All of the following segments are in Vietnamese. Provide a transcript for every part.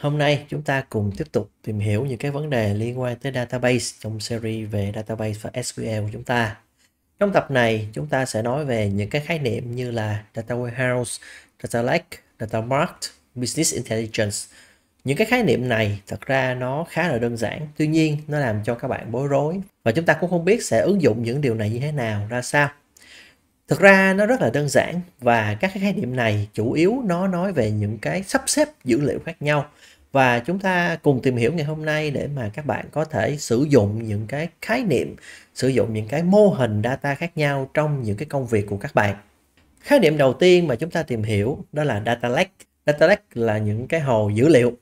Hôm nay chúng ta cùng tiếp tục tìm hiểu những cái vấn đề liên quan tới database trong series về database và SQL của chúng ta. Trong tập này chúng ta sẽ nói về những cái khái niệm như là data warehouse, data lake, data mart, business intelligence. Những cái khái niệm này thật ra nó khá là đơn giản, tuy nhiên nó làm cho các bạn bối rối và chúng ta cũng không biết sẽ ứng dụng những điều này như thế nào ra sao. Thực ra nó rất là đơn giản và các cái khái niệm này chủ yếu nó nói về những cái sắp xếp dữ liệu khác nhau và chúng ta cùng tìm hiểu ngày hôm nay để mà các bạn có thể sử dụng những cái khái niệm, sử dụng những cái mô hình data khác nhau trong những cái công việc của các bạn. Khái niệm đầu tiên mà chúng ta tìm hiểu đó là data lake. Data lake là những cái hồ dữ liệu.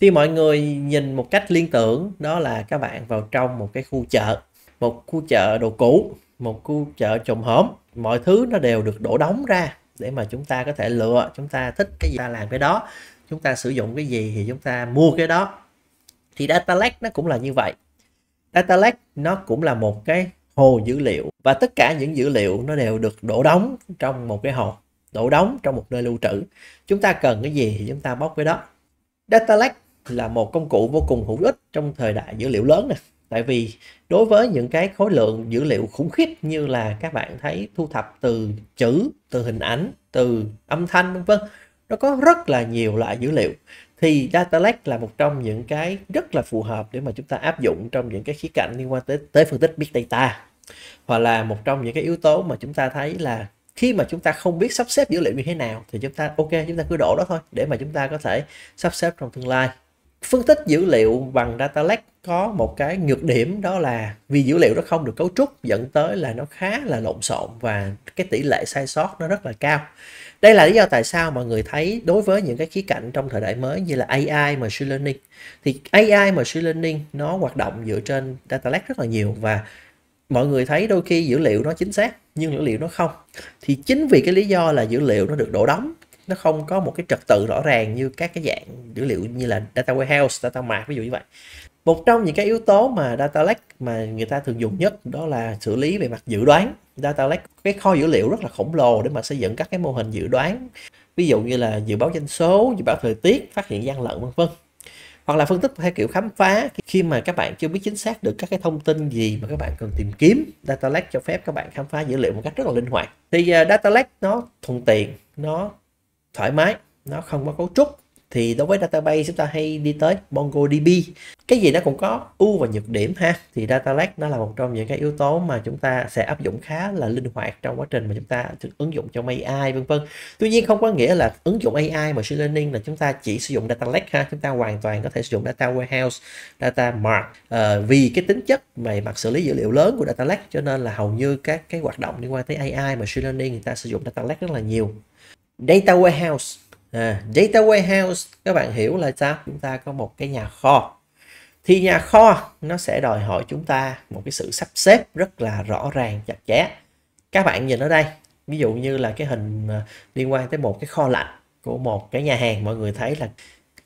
Thì mọi người nhìn một cách liên tưởng đó là các bạn vào trong một cái khu chợ, một khu chợ đồ cũ, một khu chợ trồng hổm mọi thứ nó đều được đổ đóng ra để mà chúng ta có thể lựa chúng ta thích cái gì ta làm cái đó chúng ta sử dụng cái gì thì chúng ta mua cái đó thì data lake nó cũng là như vậy data lake nó cũng là một cái hồ dữ liệu và tất cả những dữ liệu nó đều được đổ đóng trong một cái hồ đổ đóng trong một nơi lưu trữ chúng ta cần cái gì thì chúng ta bóc cái đó data lake là một công cụ vô cùng hữu ích trong thời đại dữ liệu lớn này tại vì đối với những cái khối lượng dữ liệu khủng khiếp như là các bạn thấy thu thập từ chữ từ hình ảnh từ âm thanh vân vân nó có rất là nhiều loại dữ liệu thì data lake là một trong những cái rất là phù hợp để mà chúng ta áp dụng trong những cái khía cạnh liên quan tới tới phân tích big data hoặc là một trong những cái yếu tố mà chúng ta thấy là khi mà chúng ta không biết sắp xếp dữ liệu như thế nào thì chúng ta ok chúng ta cứ đổ đó thôi để mà chúng ta có thể sắp xếp trong tương lai phân tích dữ liệu bằng data lake có một cái nhược điểm đó là vì dữ liệu nó không được cấu trúc dẫn tới là nó khá là lộn xộn và cái tỷ lệ sai sót nó rất là cao đây là lý do tại sao mọi người thấy đối với những cái khía cạnh trong thời đại mới như là AI machine learning thì AI machine learning nó hoạt động dựa trên data lake rất là nhiều và mọi người thấy đôi khi dữ liệu nó chính xác nhưng dữ liệu nó không thì chính vì cái lý do là dữ liệu nó được đổ đóng nó không có một cái trật tự rõ ràng như các cái dạng dữ liệu như là data warehouse, data mart ví dụ như vậy. Một trong những cái yếu tố mà data lake mà người ta thường dùng nhất đó là xử lý về mặt dự đoán. Data lake cái kho dữ liệu rất là khổng lồ để mà xây dựng các cái mô hình dự đoán. Ví dụ như là dự báo doanh số, dự báo thời tiết, phát hiện gian lận vân vân hoặc là phân tích theo kiểu khám phá khi mà các bạn chưa biết chính xác được các cái thông tin gì mà các bạn cần tìm kiếm data lake cho phép các bạn khám phá dữ liệu một cách rất là linh hoạt thì à, data lake nó thuận tiện nó thoải mái nó không có cấu trúc thì đối với database chúng ta hay đi tới MongoDB cái gì nó cũng có ưu và nhược điểm ha thì data lake nó là một trong những cái yếu tố mà chúng ta sẽ áp dụng khá là linh hoạt trong quá trình mà chúng ta ứng dụng trong AI vân vân tuy nhiên không có nghĩa là ứng dụng AI mà machine learning là chúng ta chỉ sử dụng data lake ha chúng ta hoàn toàn có thể sử dụng data warehouse data mart à, vì cái tính chất về mặt xử lý dữ liệu lớn của data lake cho nên là hầu như các cái hoạt động liên quan tới AI mà machine learning người ta sử dụng data lake rất là nhiều data warehouse à, data warehouse các bạn hiểu là sao chúng ta có một cái nhà kho thì nhà kho nó sẽ đòi hỏi chúng ta một cái sự sắp xếp rất là rõ ràng chặt chẽ các bạn nhìn ở đây ví dụ như là cái hình à, liên quan tới một cái kho lạnh của một cái nhà hàng mọi người thấy là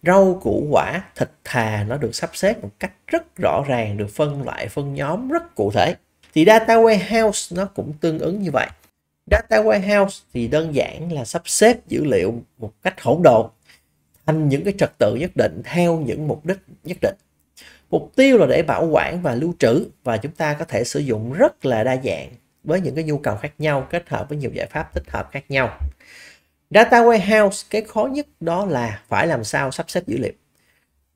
rau củ quả thịt thà nó được sắp xếp một cách rất rõ ràng được phân loại phân nhóm rất cụ thể thì data warehouse nó cũng tương ứng như vậy Data warehouse thì đơn giản là sắp xếp dữ liệu một cách hỗn độn thành những cái trật tự nhất định theo những mục đích nhất định. Mục tiêu là để bảo quản và lưu trữ và chúng ta có thể sử dụng rất là đa dạng với những cái nhu cầu khác nhau kết hợp với nhiều giải pháp tích hợp khác nhau. Data warehouse cái khó nhất đó là phải làm sao sắp xếp dữ liệu.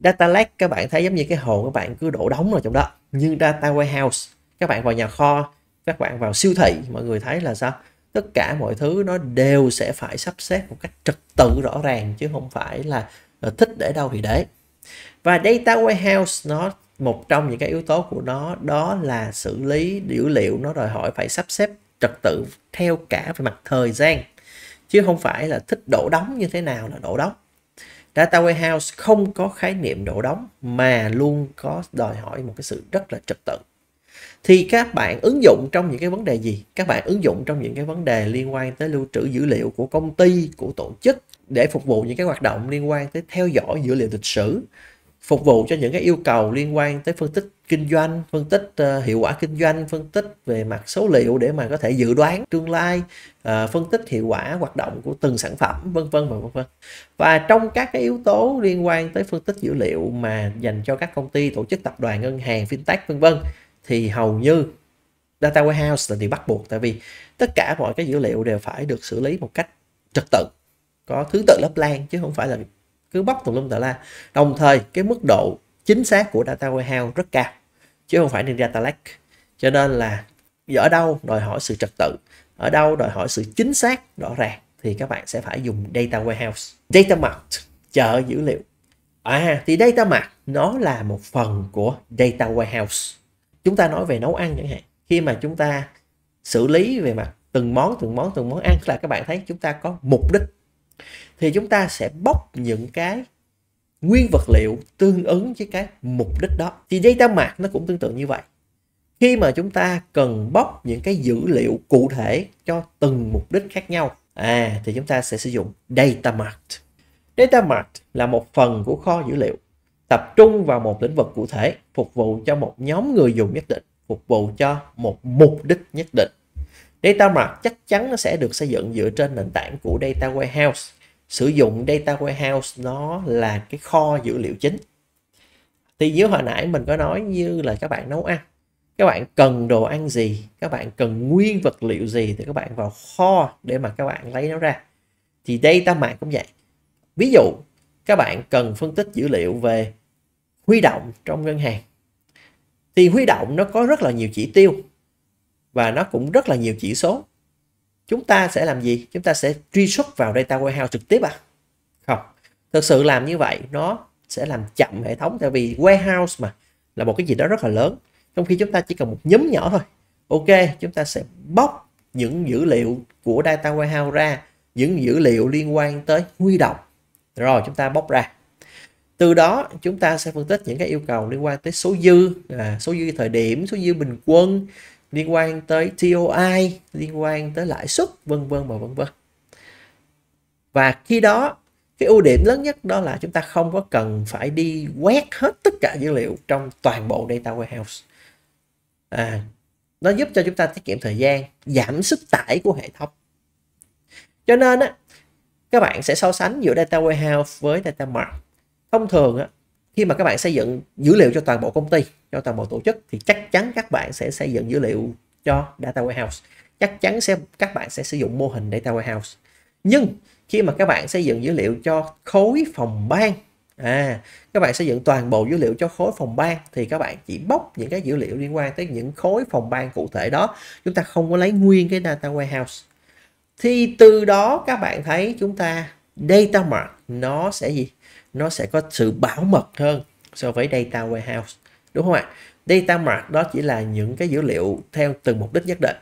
Data lake các bạn thấy giống như cái hồ các bạn cứ đổ đóng vào trong đó. Nhưng data warehouse các bạn vào nhà kho, các bạn vào siêu thị mọi người thấy là sao? tất cả mọi thứ nó đều sẽ phải sắp xếp một cách trật tự rõ ràng chứ không phải là ờ, thích để đâu thì để và data warehouse nó một trong những cái yếu tố của nó đó là xử lý dữ liệu nó đòi hỏi phải sắp xếp trật tự theo cả về mặt thời gian chứ không phải là thích đổ đóng như thế nào là đổ đóng data warehouse không có khái niệm đổ đóng mà luôn có đòi hỏi một cái sự rất là trật tự thì các bạn ứng dụng trong những cái vấn đề gì các bạn ứng dụng trong những cái vấn đề liên quan tới lưu trữ dữ liệu của công ty của tổ chức để phục vụ những cái hoạt động liên quan tới theo dõi dữ liệu lịch sử phục vụ cho những cái yêu cầu liên quan tới phân tích kinh doanh phân tích uh, hiệu quả kinh doanh phân tích về mặt số liệu để mà có thể dự đoán tương lai uh, phân tích hiệu quả hoạt động của từng sản phẩm vân vân và vân vân và trong các cái yếu tố liên quan tới phân tích dữ liệu mà dành cho các công ty tổ chức tập đoàn ngân hàng fintech vân vân thì hầu như data warehouse là điều bắt buộc tại vì tất cả mọi cái dữ liệu đều phải được xử lý một cách trật tự có thứ tự lớp lan chứ không phải là cứ bóc tùm lum tà la đồng thời cái mức độ chính xác của data warehouse rất cao chứ không phải nên data lake cho nên là ở đâu đòi hỏi sự trật tự ở đâu đòi hỏi sự chính xác rõ ràng thì các bạn sẽ phải dùng data warehouse data mart chợ dữ liệu à thì data mart nó là một phần của data warehouse chúng ta nói về nấu ăn chẳng hạn khi mà chúng ta xử lý về mặt từng món từng món từng món ăn là các bạn thấy chúng ta có mục đích thì chúng ta sẽ bóc những cái nguyên vật liệu tương ứng với cái mục đích đó thì dây tam mạc nó cũng tương tự như vậy khi mà chúng ta cần bóc những cái dữ liệu cụ thể cho từng mục đích khác nhau à thì chúng ta sẽ sử dụng data mart data mart là một phần của kho dữ liệu tập trung vào một lĩnh vực cụ thể phục vụ cho một nhóm người dùng nhất định phục vụ cho một mục đích nhất định data mart chắc chắn nó sẽ được xây dựng dựa trên nền tảng của data warehouse sử dụng data warehouse nó là cái kho dữ liệu chính thì như hồi nãy mình có nói như là các bạn nấu ăn các bạn cần đồ ăn gì các bạn cần nguyên vật liệu gì thì các bạn vào kho để mà các bạn lấy nó ra thì data mart cũng vậy ví dụ các bạn cần phân tích dữ liệu về huy động trong ngân hàng thì huy động nó có rất là nhiều chỉ tiêu và nó cũng rất là nhiều chỉ số chúng ta sẽ làm gì chúng ta sẽ truy xuất vào data warehouse trực tiếp à không thực sự làm như vậy nó sẽ làm chậm hệ thống tại vì warehouse mà là một cái gì đó rất là lớn trong khi chúng ta chỉ cần một nhóm nhỏ thôi ok chúng ta sẽ bóc những dữ liệu của data warehouse ra những dữ liệu liên quan tới huy động rồi chúng ta bóc ra từ đó chúng ta sẽ phân tích những cái yêu cầu liên quan tới số dư à, số dư thời điểm số dư bình quân liên quan tới TOI liên quan tới lãi suất vân vân và vân vân và khi đó cái ưu điểm lớn nhất đó là chúng ta không có cần phải đi quét hết tất cả dữ liệu trong toàn bộ data warehouse à, nó giúp cho chúng ta tiết kiệm thời gian giảm sức tải của hệ thống cho nên á các bạn sẽ so sánh giữa data warehouse với data mart thông thường á, khi mà các bạn xây dựng dữ liệu cho toàn bộ công ty cho toàn bộ tổ chức thì chắc chắn các bạn sẽ xây dựng dữ liệu cho data warehouse chắc chắn sẽ các bạn sẽ sử dụng mô hình data warehouse nhưng khi mà các bạn xây dựng dữ liệu cho khối phòng ban à các bạn xây dựng toàn bộ dữ liệu cho khối phòng ban thì các bạn chỉ bóc những cái dữ liệu liên quan tới những khối phòng ban cụ thể đó chúng ta không có lấy nguyên cái data warehouse thì từ đó các bạn thấy chúng ta data mart nó sẽ gì nó sẽ có sự bảo mật hơn so với data warehouse đúng không ạ data mart đó chỉ là những cái dữ liệu theo từng mục đích nhất định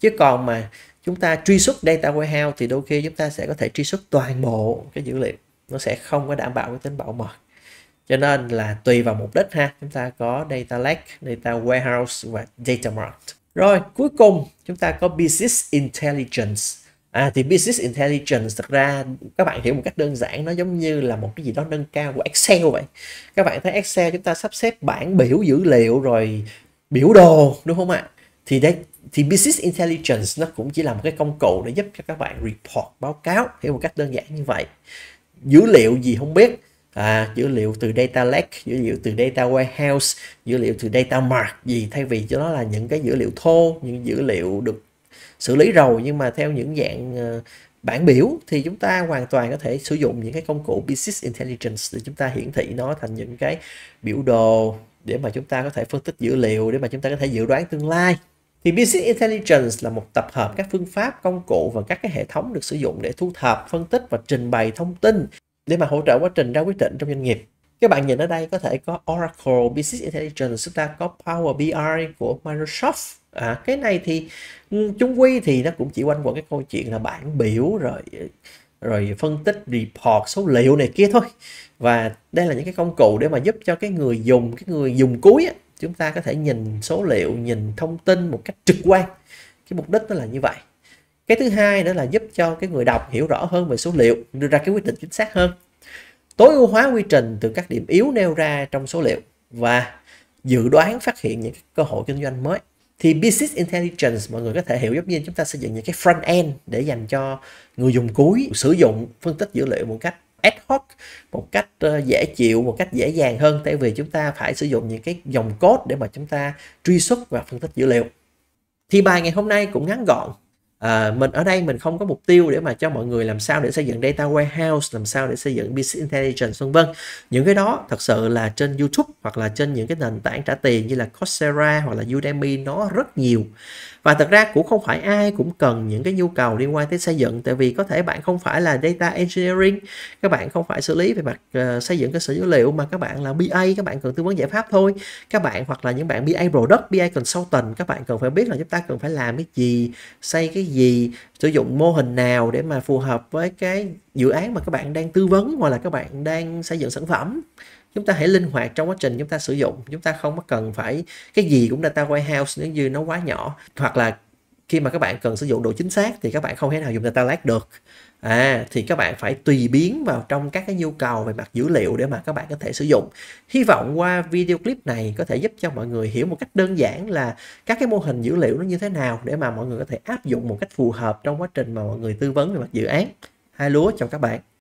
chứ còn mà chúng ta truy xuất data warehouse thì đôi khi chúng ta sẽ có thể truy xuất toàn bộ cái dữ liệu nó sẽ không có đảm bảo cái tính bảo mật cho nên là tùy vào mục đích ha chúng ta có data lake data warehouse và data mart rồi cuối cùng chúng ta có business intelligence À thì business intelligence thực ra các bạn hiểu một cách đơn giản nó giống như là một cái gì đó nâng cao của Excel vậy. Các bạn thấy Excel chúng ta sắp xếp bảng biểu dữ liệu rồi biểu đồ đúng không ạ? Thì đấy thì business intelligence nó cũng chỉ là một cái công cụ để giúp cho các bạn report báo cáo hiểu một cách đơn giản như vậy. Dữ liệu gì không biết à, dữ liệu từ data lake dữ liệu từ data warehouse dữ liệu từ data mart gì thay vì cho nó là những cái dữ liệu thô những dữ liệu được xử lý rầu nhưng mà theo những dạng ờ, bản biểu thì chúng ta hoàn toàn có thể sử dụng những cái công cụ business intelligence để chúng ta hiển thị nó thành những cái biểu đồ để mà chúng ta có thể phân tích dữ liệu để mà chúng ta có thể dự đoán tương lai thì business intelligence là một tập hợp các phương pháp công cụ và các cái hệ thống được sử dụng để thu thập phân tích và trình bày thông tin để mà hỗ trợ quá trình ra quyết định trong doanh nghiệp các bạn nhìn ở đây có thể có Oracle Business Intelligence chúng ta có Power BI của Microsoft à, cái này thì ừ, chung quy thì nó cũng chỉ quanh quẩn cái câu chuyện là bảng biểu rồi rồi phân tích report số liệu này kia thôi và đây là những cái công cụ để mà giúp cho cái người dùng cái người dùng cuối á, chúng ta có thể nhìn số liệu nhìn thông tin một cách trực quan cái mục đích nó là như vậy cái thứ hai nữa là giúp cho cái người đọc hiểu rõ hơn về số liệu đưa ra cái quyết định chính xác hơn tối ưu hóa quy trình từ các điểm yếu nêu ra trong số liệu và dự đoán phát hiện những cơ hội kinh doanh mới thì business intelligence mọi người có thể hiểu giống như chúng ta xây dựng những cái front end để dành cho người dùng cuối sử dụng phân tích dữ liệu một cách ad hoc một cách ờ, dễ chịu một cách dễ dàng hơn tại vì chúng ta phải sử dụng những cái dòng code để mà chúng ta truy xuất và phân tích dữ liệu thì bài ngày hôm nay cũng ngắn gọn à, mình ở đây mình không có mục tiêu để mà cho mọi người làm sao để xây dựng data warehouse làm sao để xây dựng business intelligence vân vân những cái đó thật sự là trên youtube hoặc là trên những cái nền tảng trả tiền như là coursera hoặc là udemy nó rất nhiều và thật ra cũng không phải ai cũng cần những cái nhu cầu liên quan tới xây dựng tại vì có thể bạn không phải là data engineering các bạn không phải xử lý về mặt uh, xây dựng cơ sở dữ liệu mà các bạn là BA các bạn cần tư vấn giải pháp thôi các bạn hoặc là những bạn BA product BA consultant các bạn cần phải biết là chúng ta cần phải làm cái gì xây cái gì sử dụng mô hình nào để mà phù hợp với cái dự án mà các bạn đang tư vấn hoặc là các bạn đang xây dựng sản phẩm chúng ta hãy linh hoạt trong quá trình chúng ta sử dụng chúng ta không có cần phải cái gì cũng data warehouse nếu như nó quá nhỏ hoặc là khi mà các bạn cần sử dụng độ chính xác thì các bạn không thể nào dùng data lake được à thì các bạn phải tùy biến vào trong các cái nhu cầu về mặt dữ liệu để mà các bạn có thể sử dụng hy vọng qua video clip này có thể giúp cho mọi người hiểu một cách đơn giản là các cái mô hình dữ liệu nó như thế nào để mà mọi người có thể áp dụng một cách phù hợp trong quá trình mà mọi người tư vấn về mặt dự án hai lúa chào các bạn